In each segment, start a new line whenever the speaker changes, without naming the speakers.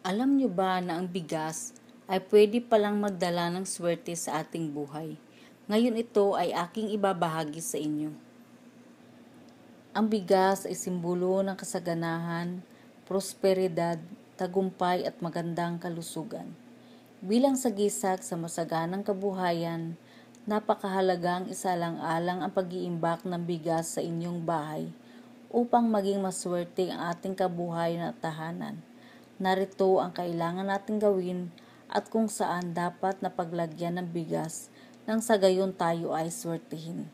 Alam nyo ba na ang bigas ay pwede palang magdala ng swerte sa ating buhay? Ngayon ito ay aking ibabahagi sa inyo. Ang bigas ay simbolo ng kasaganahan, prosperidad, tagumpay at magandang kalusugan. Bilang sagisag sa masaganang kabuhayan, napakahalagang isalang-alang ang pag-iimbak ng bigas sa inyong bahay upang maging maswerte ang ating kabuhayan at tahanan. Narito ang kailangan natin gawin at kung saan dapat na paglagyan ng bigas nang sa gayon tayo ay swertihin.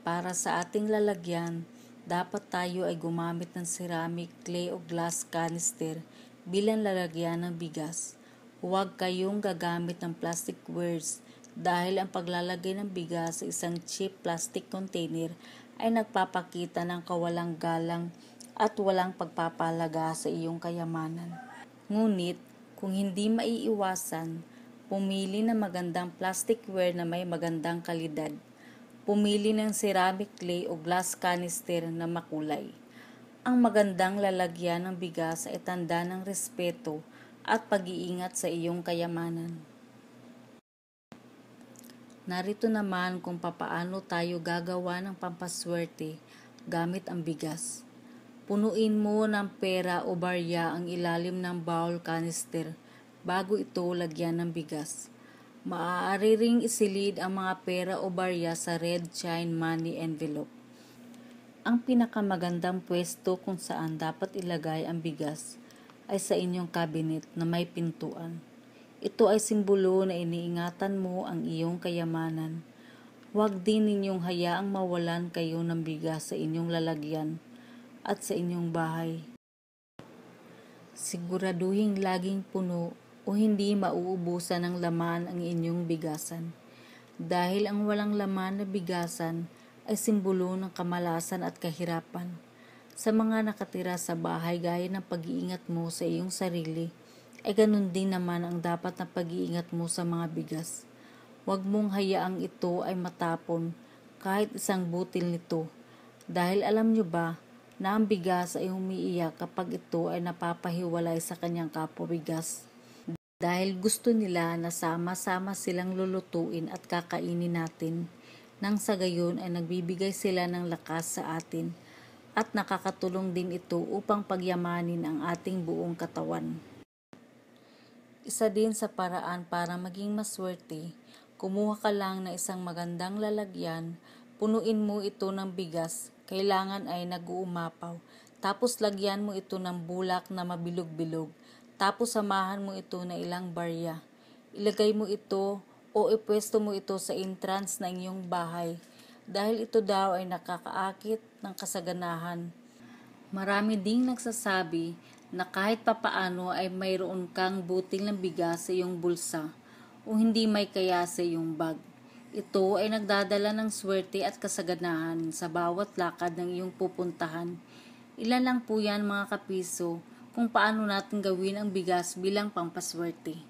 Para sa ating lalagyan, dapat tayo ay gumamit ng ceramic, clay o glass canister bilang lalagyan ng bigas. Huwag kayong gagamit ng plastic wares dahil ang paglalagay ng bigas sa isang cheap plastic container ay nagpapakita ng kawalang galang at walang pagpapalaga sa iyong kayamanan. Ngunit, kung hindi maiiwasan, pumili ng magandang plasticware na may magandang kalidad. Pumili ng ceramic clay o glass canister na makulay. Ang magandang lalagyan ng bigas ay tanda ng respeto at pag-iingat sa iyong kayamanan. Narito naman kung papaano tayo gagawa ng pampaswerte gamit ang bigas. Punuin mo ng pera o barya ang ilalim ng bowl canister bago ito lagyan ng bigas. Maaari ring isilid ang mga pera o barya sa red shine money envelope. Ang pinakamagandang pwesto kung saan dapat ilagay ang bigas ay sa inyong kabinet na may pintuan. Ito ay simbolo na iniingatan mo ang iyong kayamanan. Huwag din ninyong hayaang mawalan kayo ng bigas sa inyong lalagyan at sa inyong bahay. Siguraduhin laging puno o hindi mauubusan ng laman ang inyong bigasan. Dahil ang walang laman na bigasan ay simbolo ng kamalasan at kahirapan. Sa mga nakatira sa bahay gaya ng pag-iingat mo sa iyong sarili, ay ganun din naman ang dapat na pag-iingat mo sa mga bigas. Huwag mong hayaang ito ay matapon kahit isang butil nito. Dahil alam nyo ba, na ang bigas ay umiiyak kapag ito ay napapahiwalay sa kanyang kapwa bigas dahil gusto nila na sama-sama silang lulutuin at kakainin natin nang sa gayon ay nagbibigay sila ng lakas sa atin at nakakatulong din ito upang pagyamanin ang ating buong katawan. Isa din sa paraan para maging maswerte, kumuha ka lang na isang magandang lalagyan, punuin mo ito ng bigas, kailangan ay nag-uumapaw. Tapos lagyan mo ito ng bulak na mabilog-bilog. Tapos samahan mo ito na ilang barya. Ilagay mo ito o ipwesto mo ito sa entrance ng iyong bahay dahil ito daw ay nakakaakit ng kasaganahan. Marami ding nagsasabi na kahit papaano ay mayroon kang butil ng bigas sa iyong bulsa o hindi may kaya sa iyong bag. Ito ay nagdadala ng swerte at kasaganahan sa bawat lakad ng iyong pupuntahan. Ilan lang po yan mga kapiso kung paano natin gawin ang bigas bilang pampaswerte.